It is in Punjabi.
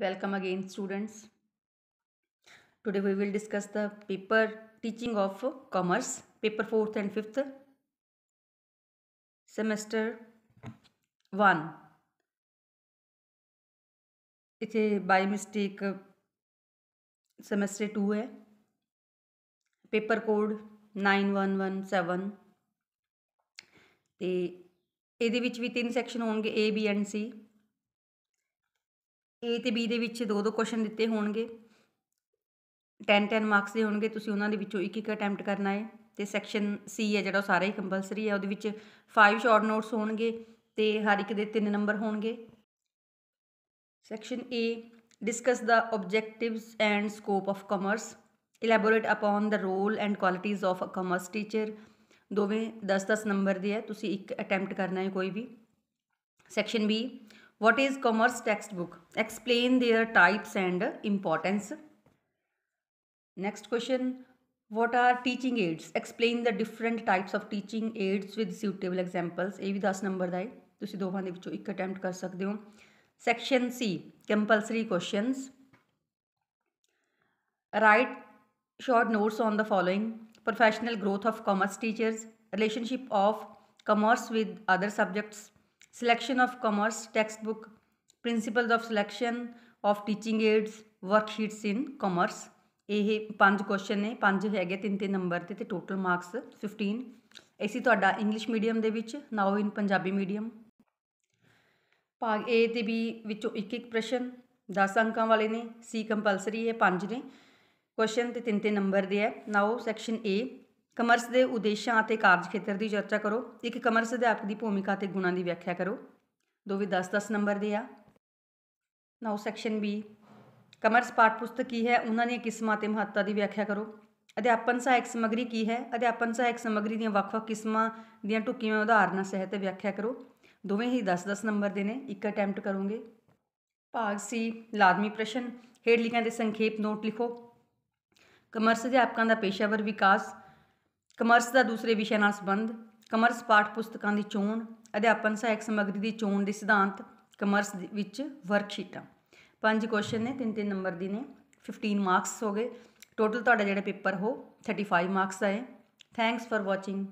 Welcome again students. Today we will discuss the paper teaching of commerce, paper 4th and 5th semester 1. it is by mistake semester 2 hai paper code 9117 te seven vich vi teen section honge A B and C A ਤੇ ਬੀ ਦੇ ਵਿੱਚ ਦੋ ਦੋ ਕੁਐਸਚਨ ਦਿੱਤੇ ਹੋਣਗੇ 10 10 ਮਾਰਕਸ ਦੇ ਹੋਣਗੇ ਤੁਸੀਂ ਉਹਨਾਂ ਦੇ ਵਿੱਚੋਂ ਇੱਕ ਇੱਕ ਅਟੈਂਪਟ ਕਰਨਾ ਹੈ ਤੇ ਸੈਕਸ਼ਨ ਸੀ ਹੈ ਜਿਹੜਾ ਉਹ ਸਾਰਾ ਹੀ ਕੰਪਲਸਰੀ ਹੈ ਉਹਦੇ ਵਿੱਚ 5 ਸ਼ਾਰਟ ਨੋਟਸ ਹੋਣਗੇ ਤੇ ਹਰ ਇੱਕ ਦੇ 3 ਨੰਬਰ ਹੋਣਗੇ section A discuss the objectives and scope of commerce elaborate upon the role and qualities of a commerce teacher ਦੋਵੇਂ 10-10 ਨੰਬਰ ਦੇ ਹੈ ਤੁਸੀਂ ਇੱਕ ਅਟੈਂਪਟ ਕਰਨਾ ਹੈ ਕੋਈ ਵੀ section B What is commerce textbook? Explain their types and importance. Next question. What are teaching aids? Explain the different types of teaching aids with suitable examples. ਇਹ ਵੀ 10 ਨੰਬਰ ਦਾ ਹੈ ਤੁਸੀਂ ਦੋਵਾਂ ਦੇ ਵਿੱਚੋਂ ਇੱਕ ਅਟੈਂਪਟ ਕਰ ਸਕਦੇ ਹੋ section C compulsory questions write short notes on the following professional growth of commerce teachers relationship of commerce with other subjects selection of commerce textbook, principles of selection of teaching aids, worksheets in commerce. ਇਹ ਪੰਜ ਕੁਐਸਚਨ ਨੇ ਪੰਜ ਹੈਗੇ ਤਿੰਨ ਤਿੰਨ ਨੰਬਰ ਤੇ ਤੇ ਟੋਟਲ ਮਾਰਕਸ 15 ਐਸੀ ਤੁਹਾਡਾ ਇੰਗਲਿਸ਼ ਮੀਡੀਅਮ ਦੇ ਵਿੱਚ ਨਾਓ ਇਨ ਪੰਜਾਬੀ ਮੀਡੀਅਮ ਭਾਗ A ਤੇ B ਵਿੱਚੋਂ ਇੱਕ ਇੱਕ ਪ੍ਰਸ਼ਨ 10 ਅੰਕਾਂ ਵਾਲੇ ਨੇ C ਕੰਪਲਸਰੀ ਹੈ ਪੰਜ ਨੇ ਕੁਐਸਚਨ ਤੇ ਤਿੰਨ ਤਿੰਨ ਨੰਬਰ ਦੇ ਹੈ ਨਾਓ ਸੈਕਸ਼ਨ A ਕਮਰਸ ਦੇ ਉਦੇਸ਼ਾਂ ਅਤੇ ਕਾਰਜ ਖੇਤਰ ਦੀ ਚਰਚਾ ਕਰੋ ਇੱਕ ਕਮਰਸ ਅਧਿਆਪਕ ਦੀ ਭੂਮਿਕਾ ਅਤੇ ਗੁਣਾਂ ਦੀ ਵਿਆਖਿਆ ਕਰੋ ਦੋਵੇਂ 10-10 ਨੰਬਰ ਦੇ ਆ ਨਾਓ ਸੈਕਸ਼ਨ ਬੀ ਕਮਰਸ ਪਾਠ ਪੁਸਤਕ ਕੀ ਹੈ ਉਹਨਾਂ ਦੀਆਂ ਕਿਸਮਾਂ ਤੇ ਮਹੱਤਤਾ ਦੀ ਵਿਆਖਿਆ ਕਰੋ ਅਧਿਆਪਨ ਸਹਾਇਕ ਸਮਗਰੀ ਕੀ ਹੈ ਅਧਿਆਪਨ ਸਹਾਇਕ ਸਮਗਰੀ ਦੀਆਂ ਵੱਖ-ਵੱਖ ਕਿਸਮਾਂ ਦੀਆਂ ਟੁਕੀਆਂ ਉਦਾਹਰਨਾਂ ਸਹਿਤ ਵਿਆਖਿਆ ਕਰੋ ਦੋਵੇਂ ਹੀ 10-10 ਨੰਬਰ ਦੇ ਨੇ ਇੱਕ ਅਟੈਂਪਟ ਕਰੋਗੇ ਭਾਗ ਸੀ ਲਾਜ਼ਮੀ ਪ੍ਰਸ਼ਨ ਹੇਠ ਲਿਖਿਆਂ ਦੇ ਸੰਖੇਪ ਨੋਟ ਲਿਖੋ ਕਮਰਸ ਅਧਿਆਪਕਾਂ ਦਾ ਪੇਸ਼ਾਵਰ ਵਿਕਾਸ ਕਮਰਸ ਦਾ ਦੂਸਰੇ ਵਿਸ਼ਿਆਂ ਨਾਲ ਸੰਬੰਧ ਕਮਰਸ ਪਾਠ ਪੁਸਤਕਾਂ ਦੀ ਚੋਣ ਅਧਿਆਪਨ ਸਹਾਇਕ ਸਮੱਗਰੀ ਦੀ ਚੋਣ ਦੇ ਸਿਧਾਂਤ ਕਮਰਸ ਵਿੱਚ ਵਰਕਸ਼ੀਟਾਂ ਪੰਜ ਕੁਐਸਚਨ ਨੇ ਤਿੰਨ ਤਿੰਨ ਨੰਬਰ ਦੀ ਨੇ 15 ਮਾਰਕਸ ਹੋ ਗਏ ਟੋਟਲ ਤੁਹਾਡਾ ਜਿਹੜਾ ਪੇਪਰ ਹੋ 35 ਮਾਰਕਸ ਆਏ ਥੈਂਕਸ ਫਾਰ ਵਾਚਿੰਗ